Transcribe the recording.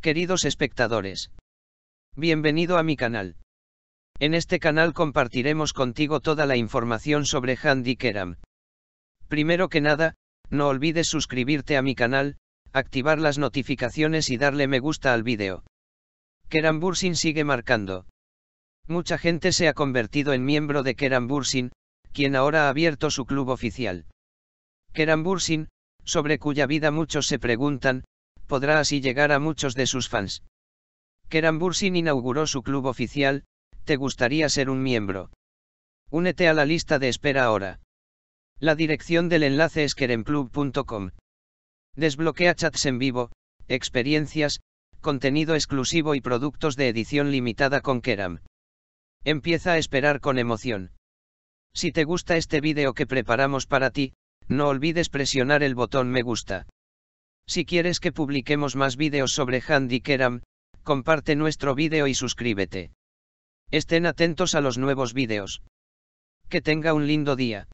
Queridos espectadores. Bienvenido a mi canal. En este canal compartiremos contigo toda la información sobre Handy Keram. Primero que nada, no olvides suscribirte a mi canal, activar las notificaciones y darle me gusta al vídeo. Keram sigue marcando. Mucha gente se ha convertido en miembro de Keram Bursin, quien ahora ha abierto su club oficial. Keram sobre cuya vida muchos se preguntan, podrá así llegar a muchos de sus fans. Keran Bursin inauguró su club oficial, ¿te gustaría ser un miembro? Únete a la lista de espera ahora. La dirección del enlace es keremclub.com. Desbloquea chats en vivo, experiencias, contenido exclusivo y productos de edición limitada con Keram. Empieza a esperar con emoción. Si te gusta este vídeo que preparamos para ti, no olvides presionar el botón me gusta. Si quieres que publiquemos más vídeos sobre Keram, comparte nuestro vídeo y suscríbete. Estén atentos a los nuevos vídeos. Que tenga un lindo día.